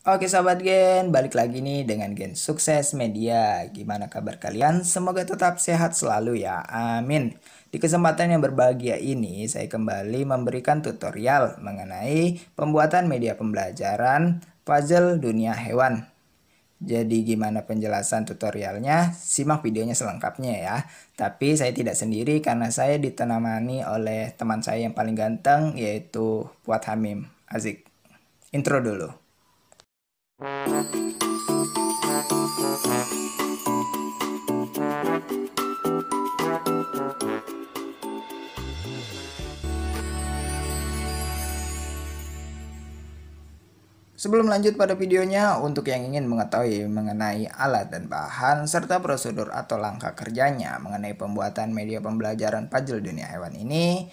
Oke sahabat Gen, balik lagi nih dengan Gen Sukses Media. Gimana kabar kalian? Semoga tetap sehat selalu ya. Amin. Di kesempatan yang berbahagia ini, saya kembali memberikan tutorial mengenai pembuatan media pembelajaran puzzle dunia hewan. Jadi gimana penjelasan tutorialnya? Simak videonya selengkapnya ya. Tapi saya tidak sendiri karena saya ditenamani oleh teman saya yang paling ganteng yaitu Puat Hamim. Azik. Intro dulu. Sebelum lanjut pada videonya, untuk yang ingin mengetahui mengenai alat dan bahan, serta prosedur atau langkah kerjanya mengenai pembuatan media pembelajaran pajel dunia hewan ini,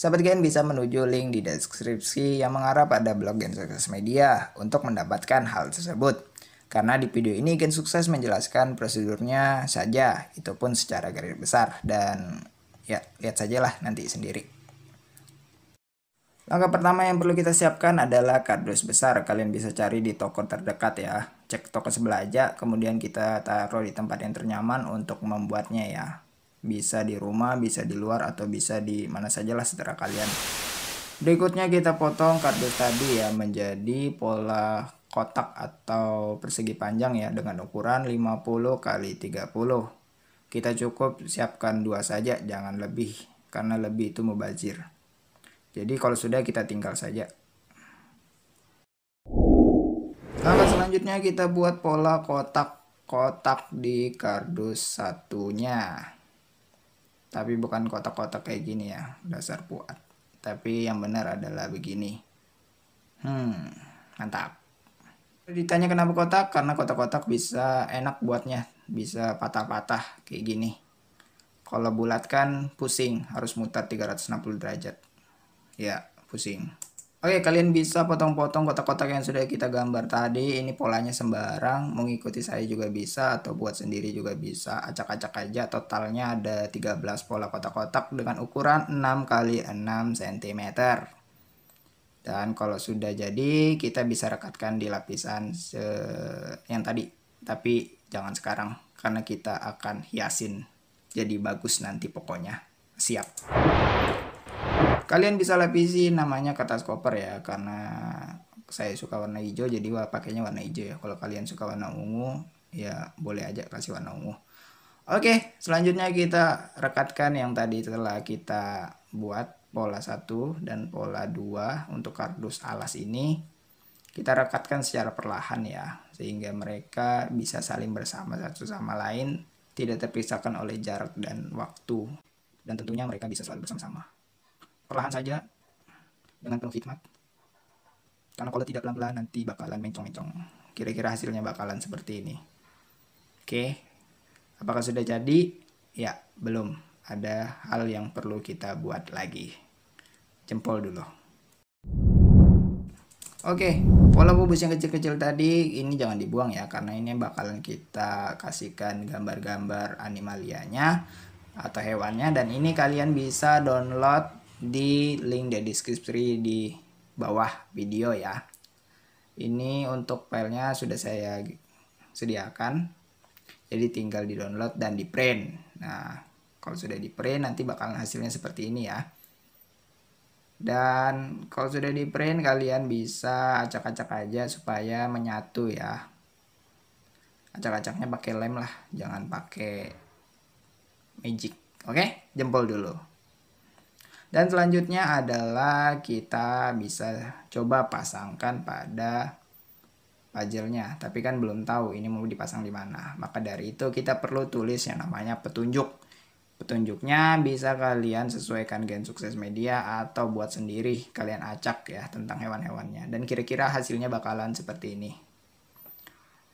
Sahabat Gen bisa menuju link di deskripsi yang mengarah pada blog Gen Sukses Media untuk mendapatkan hal tersebut. Karena di video ini Gen Sukses menjelaskan prosedurnya saja, itu pun secara garis besar dan ya lihat sajalah nanti sendiri. Langkah pertama yang perlu kita siapkan adalah kardus besar. Kalian bisa cari di toko terdekat ya. Cek toko sebelah aja, kemudian kita taruh di tempat yang ternyaman untuk membuatnya ya bisa di rumah, bisa di luar, atau bisa di mana saja lah setelah kalian. Berikutnya kita potong kardus tadi ya menjadi pola kotak atau persegi panjang ya dengan ukuran 50 kali 30. Kita cukup siapkan dua saja, jangan lebih karena lebih itu mubazir. Jadi kalau sudah kita tinggal saja. Langkah selanjutnya kita buat pola kotak-kotak di kardus satunya tapi bukan kotak-kotak kayak gini ya dasar puat tapi yang benar adalah begini hmm mantap ditanya kenapa kotak karena kotak-kotak bisa enak buatnya bisa patah-patah kayak gini kalau bulat kan pusing harus mutar 360 derajat ya pusing Oke, kalian bisa potong-potong kotak-kotak yang sudah kita gambar tadi. Ini polanya sembarang, mengikuti saya juga bisa atau buat sendiri juga bisa. Acak-acak aja, totalnya ada 13 pola kotak-kotak dengan ukuran 6 x 6 cm. Dan kalau sudah jadi, kita bisa rekatkan di lapisan yang tadi. Tapi jangan sekarang, karena kita akan hiasin. Jadi bagus nanti pokoknya. Siap. Kalian bisa lapisi namanya kertas koper ya karena saya suka warna hijau jadi pakainya warna hijau ya. Kalau kalian suka warna ungu ya boleh aja kasih warna ungu. Oke, selanjutnya kita rekatkan yang tadi telah kita buat pola satu dan pola 2 untuk kardus alas ini. Kita rekatkan secara perlahan ya, sehingga mereka bisa saling bersama satu sama lain, tidak terpisahkan oleh jarak dan waktu. Dan tentunya mereka bisa selalu bersama-sama perlahan saja dengan penuh hikmat karena kalau tidak pelan-pelan nanti bakalan mencong-mencong kira-kira hasilnya bakalan seperti ini oke apakah sudah jadi ya belum ada hal yang perlu kita buat lagi jempol dulu Oke, pola bubus yang kecil-kecil tadi ini jangan dibuang ya karena ini bakalan kita kasihkan gambar-gambar animalianya atau hewannya dan ini kalian bisa download di link di deskripsi di bawah video ya. Ini untuk filenya sudah saya sediakan. Jadi tinggal di download dan di print. Nah, kalau sudah di print nanti bakalan hasilnya seperti ini ya. Dan kalau sudah di print kalian bisa acak-acak aja supaya menyatu ya. Acak-acaknya pakai lem lah, jangan pakai magic. Oke, jempol dulu. Dan selanjutnya adalah kita bisa coba pasangkan pada pajernya, Tapi kan belum tahu ini mau dipasang di mana. Maka dari itu kita perlu tulis yang namanya petunjuk. Petunjuknya bisa kalian sesuaikan gen sukses media atau buat sendiri. Kalian acak ya tentang hewan-hewannya. Dan kira-kira hasilnya bakalan seperti ini.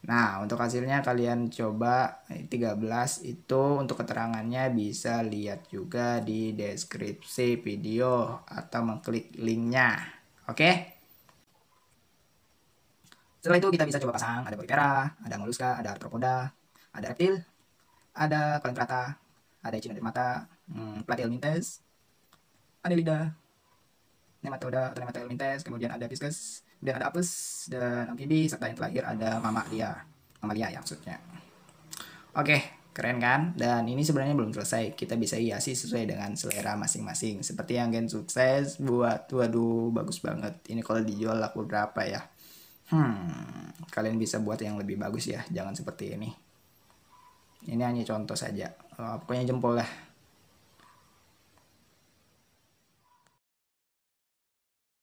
Nah, untuk hasilnya kalian coba 13 itu untuk keterangannya bisa lihat juga di deskripsi video atau mengklik linknya. Oke? Okay? Setelah itu kita bisa coba pasang, ada boypera ada Moluska, ada Arthropoda, ada Reptil, ada Kalentrata, ada Echinodermata, hmm, Platyhelminthes, ada Lidah, nematoda atau nematelmintes, kemudian ada pisces, kemudian ada apes dan amfibi serta yang terakhir ada mamalia, mamalia ya maksudnya. Oke, keren kan? Dan ini sebenarnya belum selesai. Kita bisa hiasi sesuai dengan selera masing-masing. Seperti yang gen sukses buat, waduh bagus banget. Ini kalau dijual laku berapa ya? Hmm, kalian bisa buat yang lebih bagus ya. Jangan seperti ini. Ini hanya contoh saja. Oh, pokoknya jempol lah.